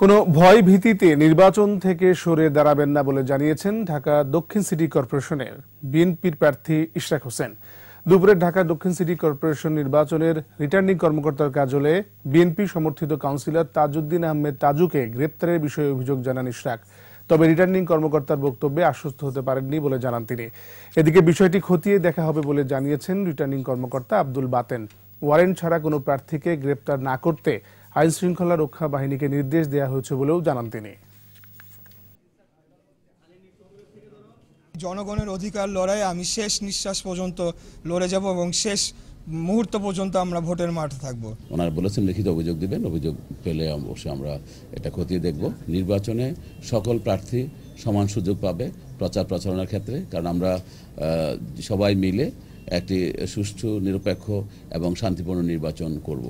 কোনো ভয় ভীতিতে নির্বাচন থেকে সরে দাঁড়াবেন না বলে জানিয়েছেন ঢাকা দক্ষিণ সিটি কর্পোরেশনের বিএনপির প্রার্থী ইশরাক হোসেন দুপুরে ঢাকা দক্ষিণ সিটি কর্পোরেশন নির্বাচনের রিটার্নিং কর্মকর্তার কার্যালয়ে বিএনপি সমর্থিত কাউন্সিলর তাজউদ্দিন আহমেদ তাজুকে গ্রেপ্তারের বিষয়ে অভিযোগ জানান ইশরাক তবে রিটার্নিং কর্মকর্তার বক্তব্যে আশ্বস্ত হতে পারেননি বলে জানান তিনি এদিকে বিষয়টি খতিয়ে দেখা হবে বলে জানিয়েছেন রিটার্নিং কর্মকর্তা আব্দুল বাতেন ওয়ারেন্ট ছাড়া কোনো প্রার্থীকে গ্রেপ্তার না করতে আইন শৃঙ্খলা রক্ষা বাহিনীকে নির্দেশ দেওয়া হয়েছে বলেও জানান তিনি জনগণের অধিকার লড়াই আমি শেষ নিঃশ্বাস পর্যন্ত লড়ে যাব এবং শেষ মুহূর্ত পর্যন্ত আমরা ভোটের মাঠে থাকব ওনারা বলেছেন লিখিত অভিযোগ দিবেন অভিযোগ পেলে অবশ্যই আমরা এটা খতিয়ে দেখব নির্বাচনে সকল প্রার্থী সমান সুযোগ পাবে প্রচার প্রচারণার ক্ষেত্রে কারণ আমরা সবাই মিলে একটি সুষ্ঠু নিরপেক্ষ এবং শান্তিপূর্ণ নির্বাচন করব